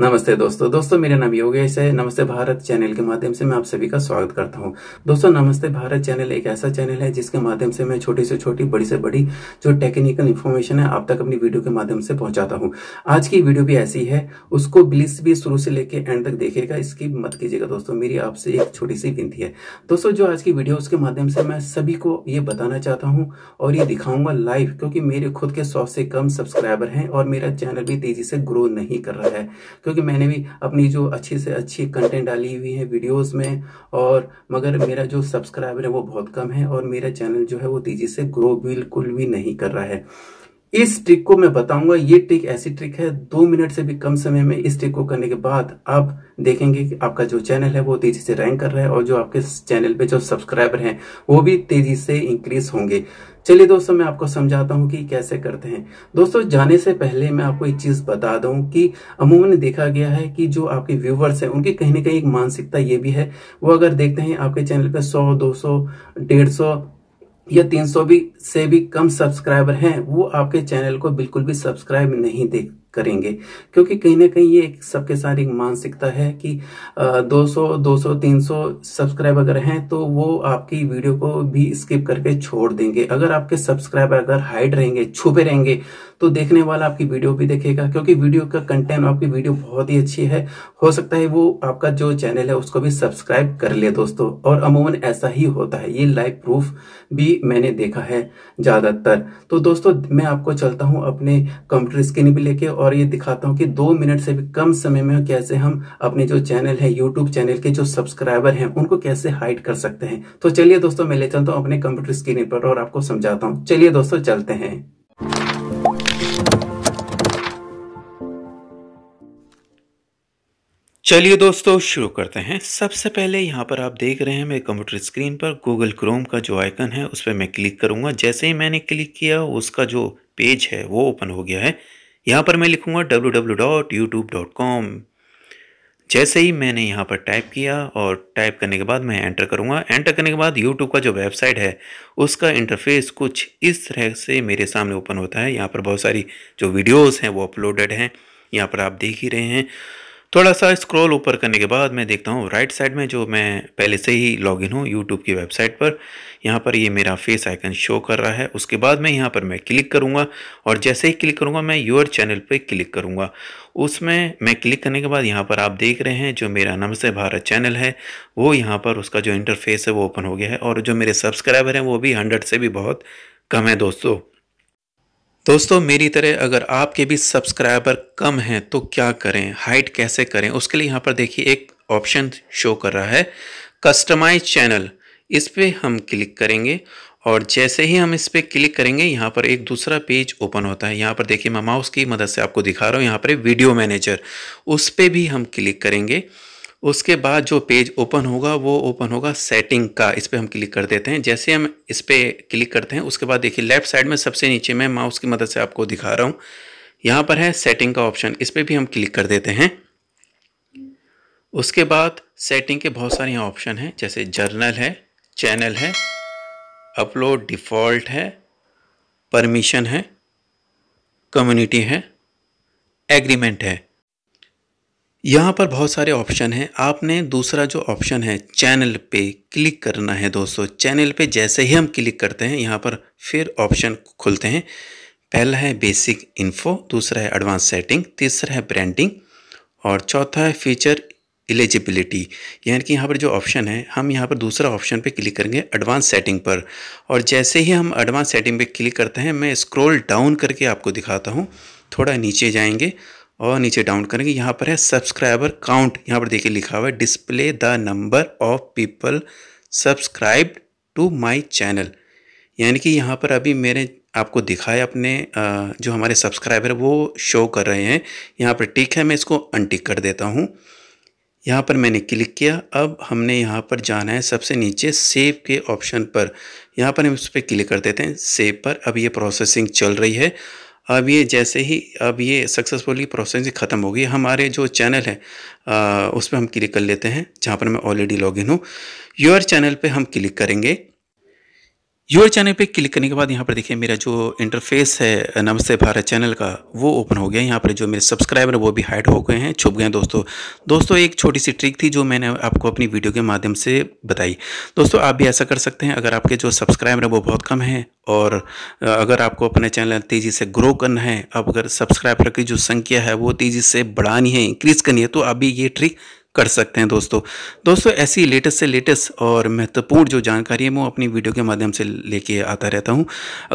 नमस्ते दोस्तों दोस्तों मेरा नाम योगेश है नमस्ते भारत चैनल के माध्यम से मैं आप सभी का स्वागत करता हूं दोस्तों नमस्ते भारत चैनल एक ऐसा चैनल है जिसके माध्यम से मैं छोटी से छोटी बड़ी से बड़ी जो टेक्निकल इन्फॉर्मेशन है आप तक अपनी वीडियो के माध्यम से पहुंचाता हूं आज की वीडियो भी ऐसी है उसको ब्लिस भी शुरू से लेकर एंड तक देखेगा इसकी मत कीजिएगा दोस्तों मेरी आपसे एक छोटी सी विनती है दोस्तों जो आज की वीडियो उसके माध्यम से मैं सभी को ये बताना चाहता हूँ और ये दिखाऊंगा लाइव क्योंकि मेरे खुद के सौ से कम सब्सक्राइबर हैं और मेरा चैनल भी तेजी से ग्रो नहीं कर रहा है क्योंकि मैंने भी अपनी जो अच्छी से अच्छी कंटेंट डाली हुई है वीडियोस में और मगर मेरा जो सब्सक्राइबर है वो बहुत कम है और मेरा चैनल जो है वो तेजी से ग्रो बिल्कुल भी नहीं कर रहा है इस ट्रिक को मैं बताऊंगा ये ट्रिक ऐसी ट्रिक है दो मिनट से भी कम समय में इस ट्रिक को करने के बाद आप देखेंगे कि आपका जो चैनल है वो तेजी से रैंक कर रहा है और जो आपके चैनल पे जो सब्सक्राइबर हैं वो भी तेजी से इंक्रीज होंगे चलिए दोस्तों मैं आपको समझाता हूँ कि कैसे करते हैं दोस्तों जाने से पहले मैं आपको एक चीज बता दूं कि अमूमन देखा गया है कि जो आपके व्यूवर्स हैं उनकी कहीं ना कहीं एक मानसिकता ये भी है वो अगर देखते हैं आपके चैनल पे 100, 200, 150 या 300 भी से भी कम सब्सक्राइबर हैं वो आपके चैनल को बिल्कुल भी सब्सक्राइब नहीं देख करेंगे क्योंकि कहीं ना कहीं ये सबके साथ एक मानसिकता है कि 200 200 300 सब्सक्राइब अगर हैं तो वो आपकी वीडियो को भी स्किप करके छोड़ देंगे अगर आपके सब्सक्राइब अगर हाइड रहेंगे छुपे रहेंगे तो देखने वाला आपकी वीडियो भी देखेगा क्योंकि वीडियो का कंटेंट आपकी वीडियो बहुत ही अच्छी है हो सकता है वो आपका जो चैनल है उसको भी सब्सक्राइब कर ले दोस्तों और अमूमन ऐसा ही होता है ये लाइव प्रूफ भी मैंने देखा है ज्यादातर तो दोस्तों मैं आपको चलता हूँ अपने कंप्यूटर स्क्रीन भी लेके और और ये दिखाता हूँ कि दो मिनट से भी कम समय में कैसे हम अपने जो चैनल है यूट्यूब चैनल के जो सब्सक्राइबर हैं उनको कैसे हाइड कर सकते हैं तो चलिए दोस्तों मैं ले चलता हूँ अपने कंप्यूटर स्क्रीन पर और आपको समझाता हूँ चलिए दोस्तों चलते हैं चलिए दोस्तों शुरू करते हैं सबसे पहले यहाँ पर आप देख रहे हैं मेरे कंप्यूटर स्क्रीन पर गूगल क्रोम का जो आइकन है उस पर मैं क्लिक करूँगा जैसे ही मैंने क्लिक किया उसका जो पेज है वो ओपन हो गया है यहाँ पर मैं लिखूँगा W dot YouTube dot com जैसे ही मैंने यहाँ पर टाइप किया और टाइप करने के बाद मैं एंटर करूँगा एंटर करने के बाद यूट्यूब का जो वेबसाइट है उसका इंटरफेस कुछ इस तरह से मेरे सामने ओपन होता है यहाँ पर बहुत सारी जो वीडियोस हैं वो अपलोडेड हैं यहाँ पर आप देख ही रहे हैं थोड़ा सा स्क्रॉल ऊपर करने के बाद मैं देखता हूँ राइट साइड में जो मैं पहले से ही लॉग इन हूँ यूट्यूब की वेबसाइट पर यहाँ पर ये मेरा फेस आइकन शो कर रहा है उसके बाद में यहाँ पर मैं क्लिक करूँगा और जैसे ही क्लिक करूँगा मैं योर चैनल पर क्लिक करूँगा उसमें मैं क्लिक करने के बाद यहाँ पर आप देख रहे हैं जो मेरा नमस्ते भारत चैनल है वो यहाँ पर उसका जो इंटरफेस है वो ओपन हो गया है और जो मेरे सब्सक्राइबर हैं वो भी हंड्रेड से भी बहुत कम है दोस्तों दोस्तों मेरी तरह अगर आपके भी सब्सक्राइबर कम हैं तो क्या करें हाइट कैसे करें उसके लिए यहाँ पर देखिए एक ऑप्शन शो कर रहा है कस्टमाइज चैनल इस पर हम क्लिक करेंगे और जैसे ही हम इस पर क्लिक करेंगे यहाँ पर एक दूसरा पेज ओपन होता है यहाँ पर देखिए मैं माउस की मदद से आपको दिखा रहा हूँ यहाँ पर वीडियो मैनेजर उस पर भी हम क्लिक करेंगे उसके बाद जो पेज ओपन होगा वो ओपन होगा सेटिंग का इस पर हम क्लिक कर देते हैं जैसे हम इस पर क्लिक करते हैं उसके बाद देखिए लेफ्ट साइड में सबसे नीचे मैं माउस की मदद से आपको दिखा रहा हूँ यहाँ पर है सेटिंग का ऑप्शन इस पर भी हम क्लिक कर देते हैं उसके बाद सेटिंग के बहुत सारे यहाँ ऑप्शन हैं जैसे जर्नल है चैनल है अपलोड डिफ़ॉल्ट है परमिशन है कम्युनिटी है एग्रीमेंट है यहाँ पर बहुत सारे ऑप्शन हैं आपने दूसरा जो ऑप्शन है चैनल पे क्लिक करना है दोस्तों चैनल पे जैसे ही हम क्लिक करते हैं यहाँ पर फिर ऑप्शन खुलते हैं पहला है बेसिक इन्फो दूसरा है एडवांस सेटिंग तीसरा है ब्रांडिंग और चौथा है फीचर एलिजिबिलिटी यानी कि यहाँ पर जो ऑप्शन है हम यहाँ पर दूसरा ऑप्शन पे क्लिक करेंगे एडवांस सेटिंग पर और जैसे ही हम एडवांस सेटिंग पे क्लिक करते हैं मैं स्क्रॉल डाउन करके आपको दिखाता हूँ थोड़ा नीचे जाएंगे और नीचे डाउन करेंगे यहाँ पर है सब्सक्राइबर काउंट यहाँ पर देखिए लिखा हुआ है display the number of people subscribe to my channel यानी कि यहाँ पर अभी मैंने आपको दिखाया अपने जो हमारे सब्सक्राइबर वो शो कर रहे हैं यहाँ पर टिक है मैं इसको अनटिक कर देता हूँ यहाँ पर मैंने क्लिक किया अब हमने यहाँ पर जाना है सबसे नीचे सेव के ऑप्शन पर यहाँ पर हम इस पर क्लिक कर देते हैं सेव पर अब ये प्रोसेसिंग चल रही है अब ये जैसे ही अब ये सक्सेसफुली प्रोसेसिंग ख़त्म होगी हमारे जो चैनल है उस पर हम क्लिक कर लेते हैं जहाँ पर मैं ऑलरेडी लॉगिन हूँ योर चैनल पे हम क्लिक करेंगे यूर चैनल पे क्लिक करने के बाद यहाँ पर देखिए मेरा जो इंटरफेस है नमस्ते भारत चैनल का वो ओपन हो गया यहाँ पर जो मेरे सब्सक्राइबर वो भी हाइड हो गए हैं छुप गए हैं दोस्तों दोस्तों एक छोटी सी ट्रिक थी जो मैंने आपको अपनी वीडियो के माध्यम से बताई दोस्तों आप भी ऐसा कर सकते हैं अगर आपके जो सब्सक्राइबर वो बहुत कम हैं और अगर आपको अपने चैनल तेज़ी से ग्रो करना है अब अगर सब्सक्राइबर की जो संख्या है वो तेज़ी से बढ़ानी है इंक्रीज़ करनी है तो आप भी ये ट्रिक कर सकते हैं दोस्तों दोस्तों ऐसी लेटेस्ट से लेटेस्ट और महत्वपूर्ण जो जानकारी है मैं अपनी वीडियो के माध्यम से लेके आता रहता हूँ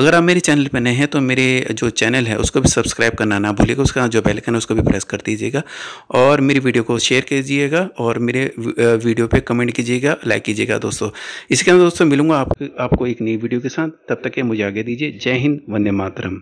अगर आप मेरे चैनल पर नए हैं तो मेरे जो चैनल है उसको भी सब्सक्राइब करना ना भूलिएगा उसका जो बेलकन है उसको भी प्रेस कर दीजिएगा और मेरी वीडियो को शेयर कीजिएगा और मेरे वीडियो पर कमेंट कीजिएगा लाइक कीजिएगा दोस्तों इसके अंदर दोस्तों मिलूंगा आप, आपको एक नई वीडियो के साथ तब तक के मुझे आगे दीजिए जय हिंद वंदे मातरम